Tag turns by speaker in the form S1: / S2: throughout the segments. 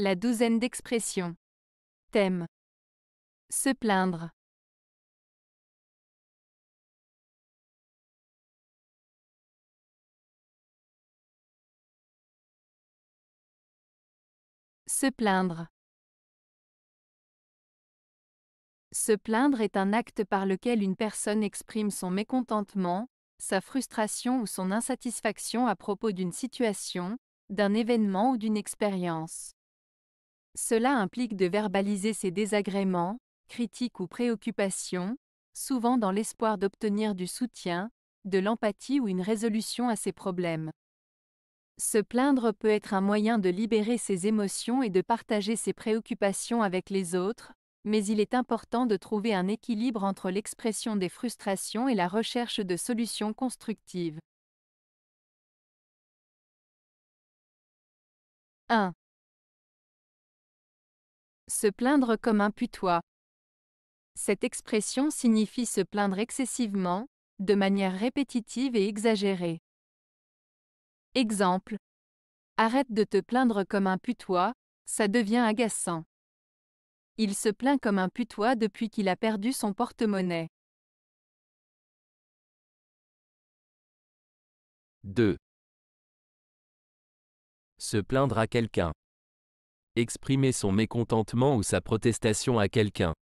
S1: La douzaine d'expressions. Thème. Se plaindre.
S2: Se plaindre. Se plaindre est un acte par lequel une personne exprime son mécontentement, sa frustration ou son insatisfaction à propos d'une situation, d'un événement ou d'une expérience. Cela implique de verbaliser ses désagréments, critiques ou préoccupations, souvent dans l'espoir d'obtenir du soutien, de l'empathie ou une résolution à ses problèmes. Se plaindre peut être un moyen de libérer ses émotions et de partager ses préoccupations avec les autres, mais il est important de trouver un équilibre entre l'expression des frustrations et la recherche de solutions constructives. 1. Se plaindre comme un putois. Cette expression signifie se plaindre excessivement, de manière répétitive et exagérée. Exemple. Arrête de te plaindre comme un putois, ça devient agaçant. Il se plaint comme un putois depuis qu'il a perdu son porte-monnaie.
S1: 2. Se
S3: plaindre à quelqu'un. Exprimer son mécontentement ou sa protestation à quelqu'un.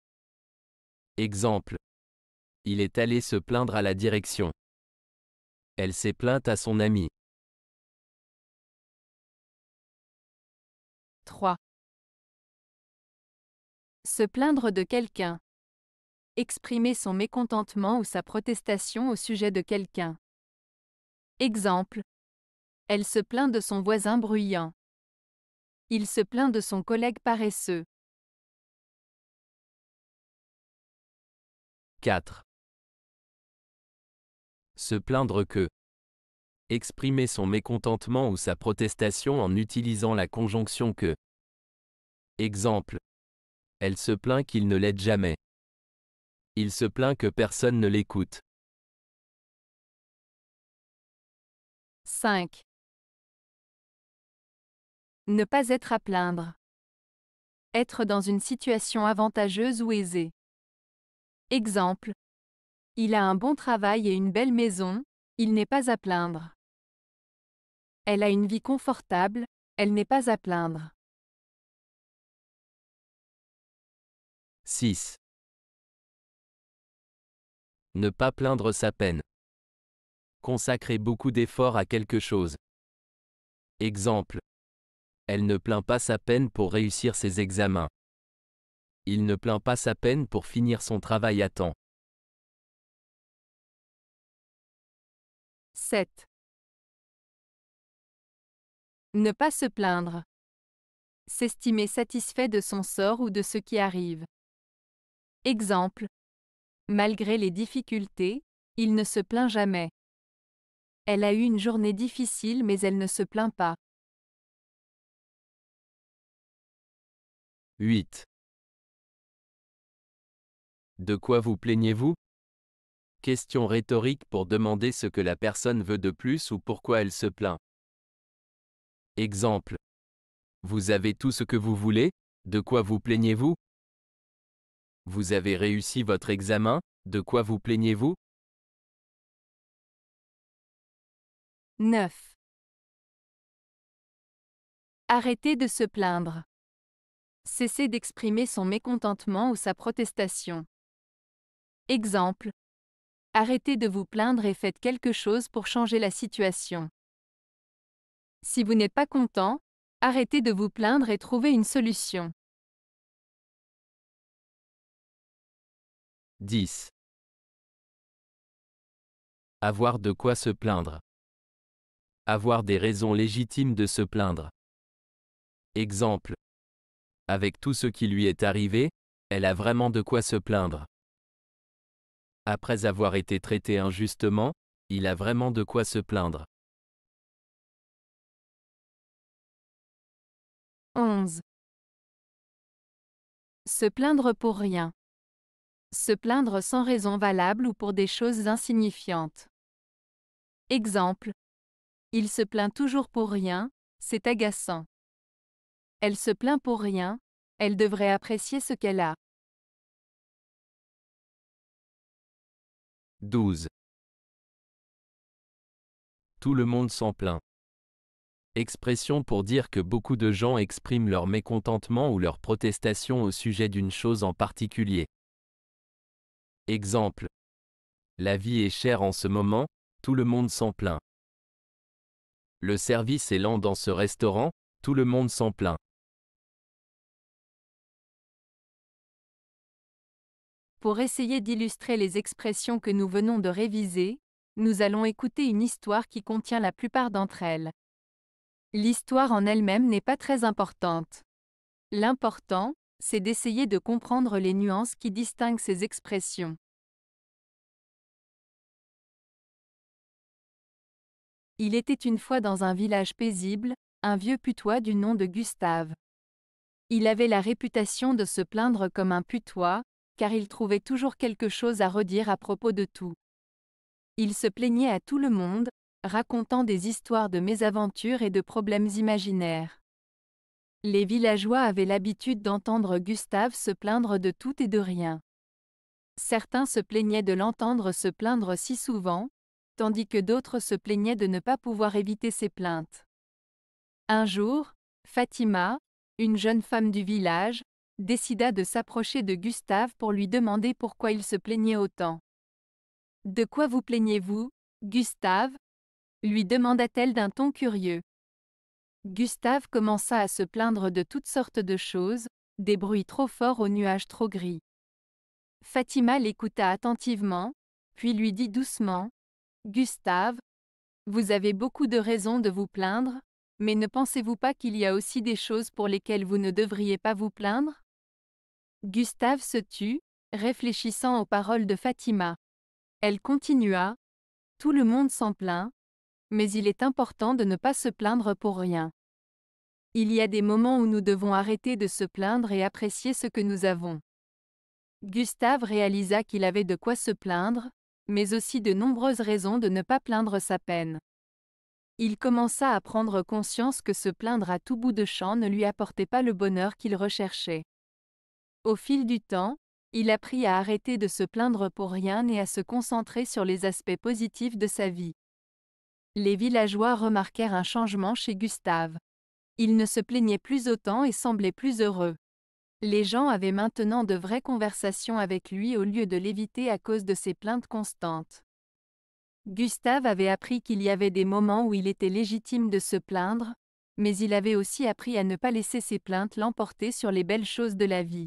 S1: Exemple. Il est allé se plaindre à la direction. Elle s'est plainte à son ami.
S2: 3. Se plaindre de quelqu'un. Exprimer son mécontentement ou sa protestation au sujet de quelqu'un. Exemple. Elle se plaint de son voisin bruyant. Il se plaint de son collègue paresseux.
S1: 4.
S3: Se plaindre que. Exprimer son mécontentement ou sa protestation en utilisant la conjonction que. Exemple. Elle se plaint qu'il ne
S1: l'aide jamais. Il se plaint que personne ne l'écoute. 5.
S2: Ne pas être à plaindre. Être dans une situation avantageuse ou aisée. Exemple. Il a un bon travail et une belle maison, il n'est pas à plaindre. Elle a une vie confortable,
S1: elle n'est pas à plaindre. 6. Ne pas plaindre sa peine.
S3: Consacrer beaucoup d'efforts à quelque chose. Exemple. Elle ne plaint pas sa peine pour réussir ses examens. Il ne plaint pas sa
S1: peine pour finir son travail à temps.
S2: 7. Ne pas se plaindre. S'estimer satisfait de son sort ou de ce qui arrive. Exemple. Malgré les difficultés, il ne se plaint jamais. Elle a eu une journée difficile mais elle ne se plaint pas.
S1: 8. De quoi vous plaignez-vous Question rhétorique pour demander
S3: ce que la personne veut de plus ou pourquoi elle se plaint. Exemple. Vous avez tout ce que vous voulez, de quoi vous plaignez-vous
S1: Vous avez réussi votre examen, de quoi vous plaignez-vous 9.
S2: Arrêtez de se plaindre cesser d'exprimer son mécontentement ou sa protestation. Exemple. Arrêtez de vous plaindre et faites quelque chose pour changer la situation. Si vous n'êtes pas content, arrêtez de vous plaindre et trouvez une solution.
S1: 10. Avoir
S3: de quoi se plaindre. Avoir des raisons légitimes de se plaindre. Exemple avec tout ce qui lui est arrivé, elle a vraiment de quoi se plaindre. Après avoir été traité injustement,
S1: il a vraiment de quoi se plaindre.
S2: 11. Se plaindre pour rien. Se plaindre sans raison valable ou pour des choses insignifiantes. Exemple. Il se plaint toujours pour rien, c'est agaçant. Elle se plaint pour rien, elle devrait apprécier ce qu'elle a.
S1: 12. Tout le monde s'en plaint. Expression pour dire que
S3: beaucoup de gens expriment leur mécontentement ou leur protestation au sujet d'une chose en particulier. Exemple. La vie est chère en ce moment,
S1: tout le monde s'en plaint. Le service est lent dans ce restaurant, tout le monde s'en plaint.
S2: Pour essayer d'illustrer les expressions que nous venons de réviser, nous allons écouter une histoire qui contient la plupart d'entre elles. L'histoire en elle-même n'est pas très importante. L'important, c'est d'essayer de comprendre les nuances qui distinguent ces expressions. Il était une fois dans un village paisible, un vieux putois du nom de Gustave. Il avait la réputation de se plaindre comme un putois, car il trouvait toujours quelque chose à redire à propos de tout. Il se plaignait à tout le monde, racontant des histoires de mésaventures et de problèmes imaginaires. Les villageois avaient l'habitude d'entendre Gustave se plaindre de tout et de rien. Certains se plaignaient de l'entendre se plaindre si souvent, tandis que d'autres se plaignaient de ne pas pouvoir éviter ses plaintes. Un jour, Fatima, une jeune femme du village, décida de s'approcher de Gustave pour lui demander pourquoi il se plaignait autant. De quoi vous plaignez-vous, Gustave lui demanda-t-elle d'un ton curieux. Gustave commença à se plaindre de toutes sortes de choses, des bruits trop forts aux nuages trop gris. Fatima l'écouta attentivement, puis lui dit doucement Gustave, vous avez beaucoup de raisons de vous plaindre, mais ne pensez-vous pas qu'il y a aussi des choses pour lesquelles vous ne devriez pas vous plaindre Gustave se tut, réfléchissant aux paroles de Fatima. Elle continua. Tout le monde s'en plaint, mais il est important de ne pas se plaindre pour rien. Il y a des moments où nous devons arrêter de se plaindre et apprécier ce que nous avons. Gustave réalisa qu'il avait de quoi se plaindre, mais aussi de nombreuses raisons de ne pas plaindre sa peine. Il commença à prendre conscience que se plaindre à tout bout de champ ne lui apportait pas le bonheur qu'il recherchait. Au fil du temps, il apprit à arrêter de se plaindre pour rien et à se concentrer sur les aspects positifs de sa vie. Les villageois remarquèrent un changement chez Gustave. Il ne se plaignait plus autant et semblait plus heureux. Les gens avaient maintenant de vraies conversations avec lui au lieu de l'éviter à cause de ses plaintes constantes. Gustave avait appris qu'il y avait des moments où il était légitime de se plaindre, mais il avait aussi appris à ne pas laisser ses plaintes l'emporter sur les belles choses de la vie.